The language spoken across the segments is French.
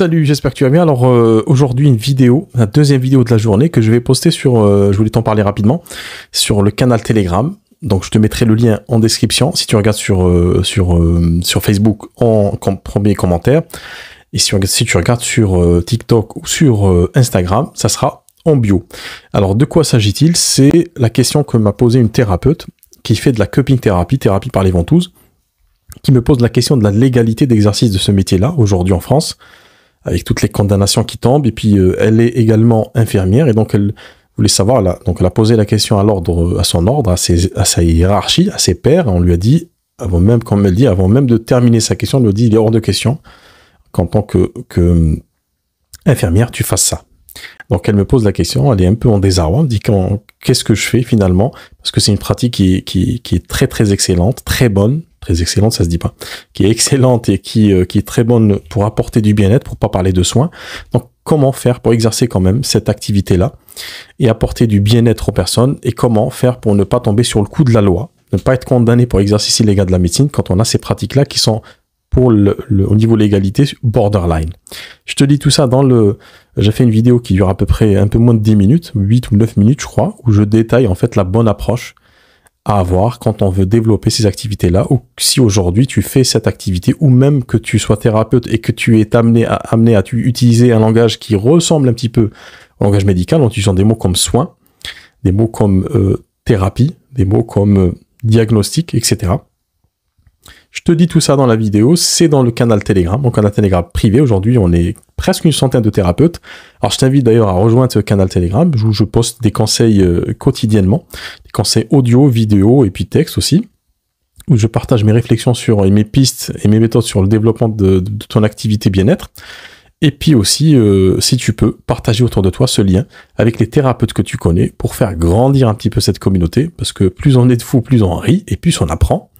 Salut, j'espère que tu vas bien. Alors euh, aujourd'hui une vidéo, la deuxième vidéo de la journée que je vais poster sur, euh, je voulais t'en parler rapidement, sur le canal Telegram. Donc je te mettrai le lien en description si tu regardes sur, euh, sur, sur Facebook en premier commentaire. Et si, si tu regardes sur TikTok ou sur Instagram, ça sera en bio. Alors de quoi s'agit-il C'est la question que m'a posée une thérapeute qui fait de la cupping thérapie, thérapie par les ventouses, qui me pose la question de la légalité d'exercice de ce métier-là aujourd'hui en France avec toutes les condamnations qui tombent. Et puis, euh, elle est également infirmière. Et donc, elle voulait savoir, là, donc elle a posé la question à l'ordre, euh, à son ordre, à, sa hiérarchie, à ses pairs. On lui a dit, avant même, comme elle dit, avant même de terminer sa question, on lui a dit, il est hors de question qu'en tant que, euh, infirmière, tu fasses ça. Donc elle me pose la question, elle est un peu en désarroi, elle me dit qu'est-ce que je fais finalement Parce que c'est une pratique qui, est très très excellente, très bonne, très excellente, ça se dit pas, qui est excellente et euh, qui, est très bonne pour apporter du bien-être, pour pas parler de soins. Donc, comment faire pour exercer quand même cette activité-là et apporter du bien-être aux personnes et comment faire pour ne pas tomber sur le coup de la loi, ne pas être condamné pour exercice illégal de la médecine quand on a ces pratiques-là qui sont pour le, le, au niveau légalité borderline. Je te dis tout ça dans le j'ai fait une vidéo qui dure à peu près un peu moins de 10 minutes, 8 ou 9 minutes je crois, où je détaille en fait la bonne approche à avoir quand on veut développer ces activités-là, ou si aujourd'hui tu fais cette activité, ou même que tu sois thérapeute et que tu es amené à, à utiliser un langage qui ressemble un petit peu au langage médical, en utilisant des mots comme soin, des mots comme euh, thérapie, des mots comme euh, diagnostic, etc. Je te dis tout ça dans la vidéo, c'est dans le canal Telegram, mon canal Telegram privé. Aujourd'hui, on est presque une centaine de thérapeutes. Alors, je t'invite d'ailleurs à rejoindre ce canal Telegram où je poste des conseils euh, quotidiennement, des conseils audio, vidéo et puis texte aussi où je partage mes réflexions sur mes pistes et mes méthodes sur le développement de, ton activité bien-être. Et puis aussi, euh, si tu peux, partager autour de toi ce lien avec les thérapeutes que tu connais pour faire grandir un petit peu cette communauté, parce que plus on est de fous, plus on rit, et plus on apprend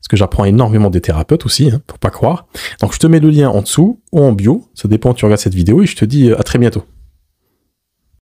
ce que j'apprends énormément des thérapeutes aussi, hein, pour pas croire. Donc je te mets le lien en dessous ou en bio, ça dépend, tu regardes cette vidéo et je te dis euh, à très bientôt.